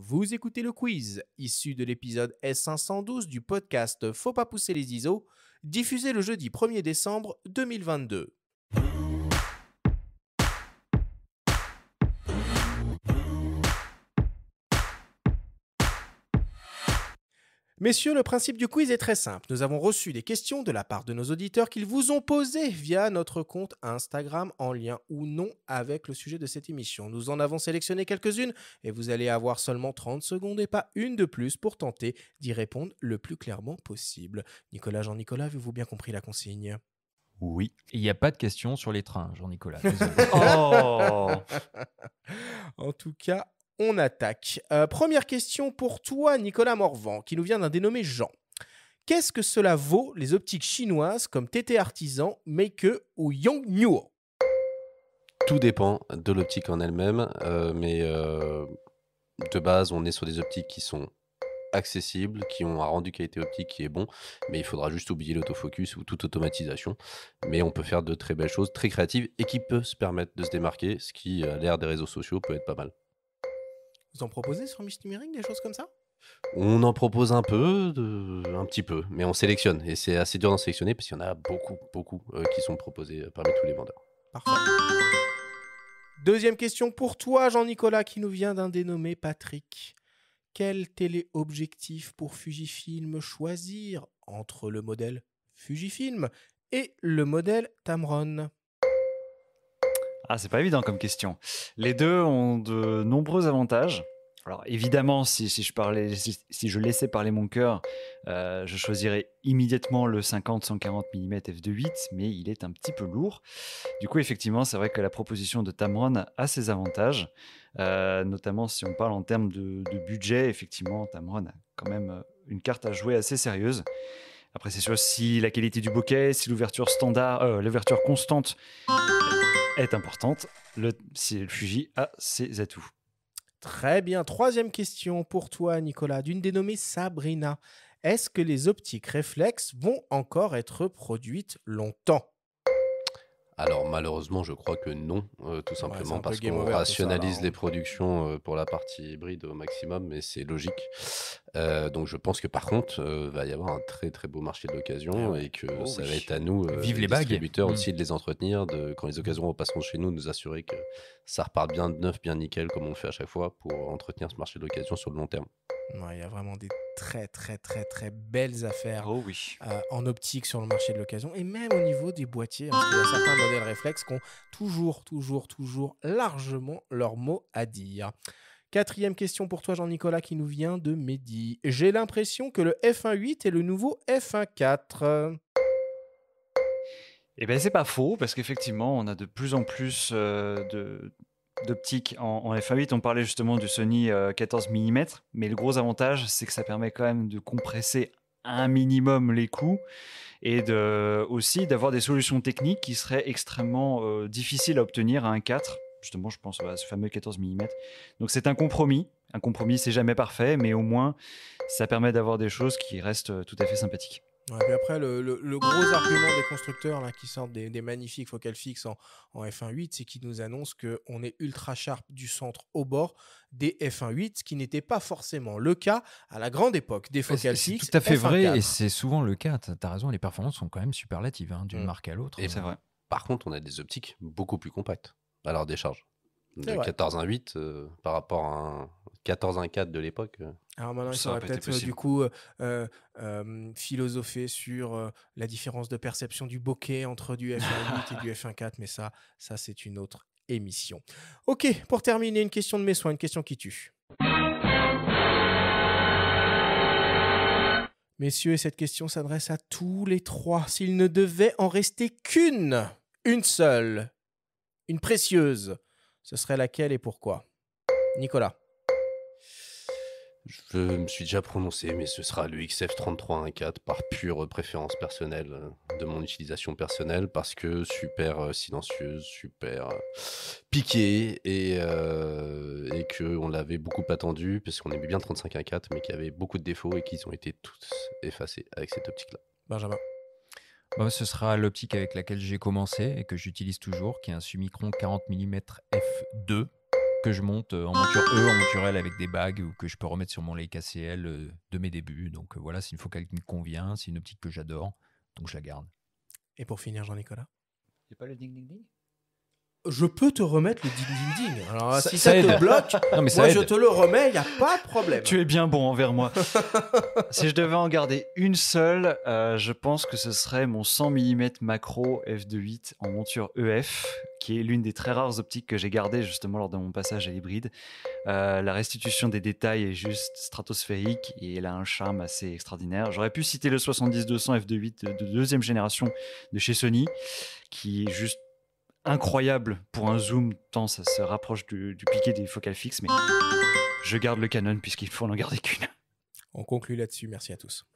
Vous écoutez le quiz, issu de l'épisode S512 du podcast Faut pas pousser les ISO, diffusé le jeudi 1er décembre 2022. Messieurs, le principe du quiz est très simple. Nous avons reçu des questions de la part de nos auditeurs qu'ils vous ont posées via notre compte Instagram en lien ou non avec le sujet de cette émission. Nous en avons sélectionné quelques-unes et vous allez avoir seulement 30 secondes et pas une de plus pour tenter d'y répondre le plus clairement possible. Nicolas, Jean-Nicolas, avez-vous bien compris la consigne oui. Il n'y a pas de questions sur les trains, Jean-Nicolas. Oh. en tout cas, on attaque. Euh, première question pour toi, Nicolas Morvan, qui nous vient d'un dénommé Jean. Qu'est-ce que cela vaut les optiques chinoises comme TT Artisan, Meike ou Yongnuo Tout dépend de l'optique en elle-même, euh, mais euh, de base, on est sur des optiques qui sont accessibles, qui ont un rendu qualité optique qui est bon, mais il faudra juste oublier l'autofocus ou toute automatisation. Mais on peut faire de très belles choses, très créatives et qui peuvent se permettre de se démarquer, ce qui, à l'ère des réseaux sociaux, peut être pas mal. Vous en proposez sur Mich des choses comme ça on en propose un peu, un petit peu, mais on sélectionne. Et c'est assez dur d'en sélectionner parce qu'il y en a beaucoup, beaucoup euh, qui sont proposés euh, parmi tous les vendeurs. Parfait. Deuxième question pour toi, Jean-Nicolas, qui nous vient d'un dénommé Patrick. Quel téléobjectif pour Fujifilm choisir entre le modèle Fujifilm et le modèle Tamron ah, c'est pas évident comme question. Les deux ont de nombreux avantages. Alors évidemment, si, je, parlais, si, je laissais parler mon cœur, euh, je choisirais immédiatement le 50-140 mm f2.8, mais il est un petit peu lourd. Du coup, effectivement, c'est vrai que la proposition de Tamron a ses avantages, euh, notamment si on parle en termes de, budget. Effectivement, Tamron a quand même euh, une carte à jouer assez sérieuse. Après, c'est sûr si la qualité du bokeh, si l'ouverture standard, l'ouverture constante est importante. Le, le Fuji a ses atouts. Très bien. Troisième question pour toi, Nicolas, d'une dénommée Sabrina. Est-ce que les optiques réflexes vont encore être produites longtemps alors malheureusement, je crois que non, euh, tout simplement parce qu'on rationalise hein. les productions euh, pour la partie hybride au maximum, mais c'est logique. Euh, donc je pense que par contre, il euh, va y avoir un très très beau marché de l'occasion ah et que oh, ça va être à nous, euh, les distributeurs mm. aussi, de les entretenir, de, quand les occasions repasseront chez nous, nous assurer que ça repart bien de neuf, bien nickel, comme on fait à chaque fois, pour entretenir ce marché de l'occasion sur le long terme. Il y a vraiment des très très très très belles affaires oh oui. en optique sur le marché de l'occasion et même au niveau des boîtiers. Hein, il y a certains modèles réflexes qui ont toujours, toujours, toujours largement leur mot à dire. Quatrième question pour toi, Jean-Nicolas, qui nous vient de Mehdi. J'ai l'impression que le F1.8 est le nouveau F1.4. Eh bien, c'est pas faux, parce qu'effectivement, on a de plus en plus euh, d'optiques de d'optique en, F1.8. On parlait justement du Sony 14 euh, mm, mais le gros avantage, c'est que ça permet quand même de compresser un minimum les coûts et de, aussi d'avoir des solutions techniques qui seraient extrêmement euh, difficiles à obtenir à un 4 justement, je pense à ce fameux 14 mm. Donc c'est un compromis. Un compromis, c'est jamais parfait, mais au moins, ça permet d'avoir des choses qui restent euh, tout à fait sympathiques. puis après, le, gros argument des constructeurs là, qui sortent des, magnifiques focales fixes en, F1.8, c'est qu'ils nous annoncent qu'on est ultra sharp du centre au bord des F1.8, ce qui n'était pas forcément le cas à la grande époque des focales fixes. C'est tout à fait vrai, et c'est souvent le cas. Tu as raison, les performances sont quand même superlatives hein, d'une mm. marque à l'autre. Et c'est vrai. Par contre, on a des optiques beaucoup plus compactes à leur décharge. De 14 8 par rapport à un 14 4 de l'époque. Euh. Alors maintenant, il faudrait peut-être euh, du coup euh, euh philosopher sur la différence de perception du bokeh entre du F1-8 et du F1-4, mais ça, ça c'est une autre émission. Ok, pour terminer, une question de mes soins, une question qui tue. Messieurs, cette question s'adresse à tous les trois. S'il ne devait en rester qu'une, une seule, une précieuse, ce serait laquelle et pourquoi Nicolas. Je me suis déjà prononcé, mais ce sera le XF3314 par pure préférence personnelle de mon utilisation personnelle parce que super euh, silencieuse, super euh, piquée et, euh, et qu'on l'avait beaucoup attendu parce qu'on aimait bien 3514 mais qu'il y avait beaucoup de défauts et qu'ils ont été tous effacés avec cette optique-là. Benjamin. Bah, ce sera l'optique avec laquelle j'ai commencé et que j'utilise toujours, qui est un Summicron 40 mm f2 que je monte euh, en monture E, en monture L avec des bagues ou que je peux remettre sur mon Leica CL euh, de mes débuts. Donc voilà, c'est une focale qui me convient, c'est une optique que j'adore, donc je la garde. Et pour finir, Jean-Nicolas C'est pas le ding ding ding je peux te remettre le ding ding ding. si ça, te bloque, mais moi je te le remets, il n'y a pas de problème. Tu es bien bon envers moi. si je devais en garder une seule, euh, je pense que ce serait mon 100 mm macro f2.8 en monture EF, qui est l'une des très rares optiques que j'ai gardées justement lors de mon passage à hybride. Euh, la restitution des détails est juste stratosphérique et elle a un charme assez extraordinaire. J'aurais pu citer le 70-200 f2.8 de deuxième génération de chez Sony, qui est juste incroyable pour un zoom, tant ça se rapproche du, du piqué des focales fixes, mais je garde le Canon puisqu'il faut en garder qu'une. On conclut là-dessus, merci à tous.